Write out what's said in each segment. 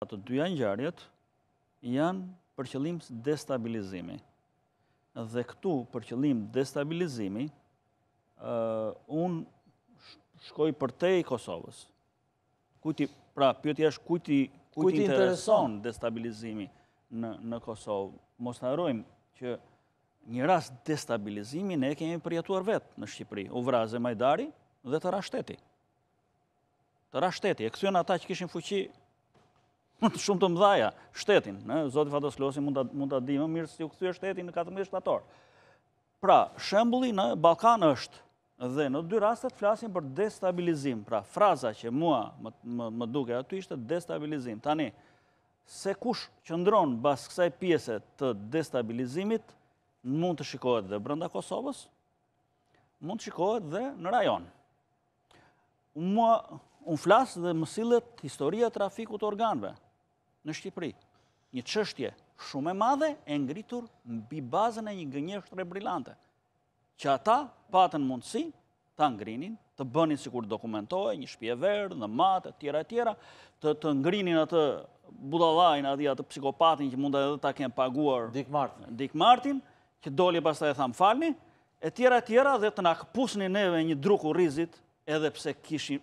Ato dy anjarjet janë për qëllim destabilizimi. Dhe këtu për qëllim destabilizimi, unë shkoj për te i Kosovës. pra, pjëti është kujti i intereson destabilizimi në Kosovë. Mos të arrojmë që një ras destabilizimi ne kemi përjetuar vetë në Shqipëri, u vrazë majdari dhe të rashteti. Të rashteti, e këthion ata që kishin fuqi shumë të mdhaja, shtetin. Zotë Fatos Klosi mund të dimë mirë si u këthyre shtetin në 14 shtator. Pra, shembuli në Balkan është dhe në dy rastet flasin për destabilizim. Pra, fraza që mua më duke aty ishte destabilizim. Tani, se kush që ndronë bas kësaj pjese të destabilizimit, mund të shikohet dhe brënda Kosovës, mund të shikohet dhe në rajon. Unë flasë dhe mësillet historia trafikut organve në Shqipëri. Një qështje shumë e madhe e ngritur në bi bazën e një gënjështë brilante, që ata patën mundësi të ngrinin, të bënin si kur dokumentojë, një shpje verë, në matë, tjera, tjera, të ngrinin atë budalajnë, atë psikopatin që mundë edhe të kemë paguar Dick Martin, që doli pas të e thamë falni, e tjera, tjera, dhe të nakëpusni neve një druku rizit edhe pse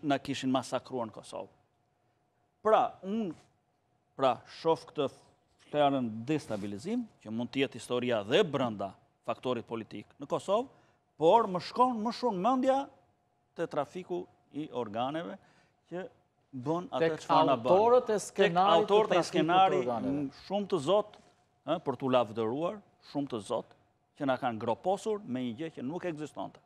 në kishin masakruar në Kosovë. Pra, unë Pra, shof këtë flerën destabilizim, që mund tjetë historia dhe brënda faktorit politik në Kosovë, por më shkon më shumë mëndja të trafiku i organeve që bën atë që fa në bënë. Tek autorët e skenari shumë të zotë për të lavdëruar, shumë të zotë që nga kanë groposur me një gjë që nuk eksistante.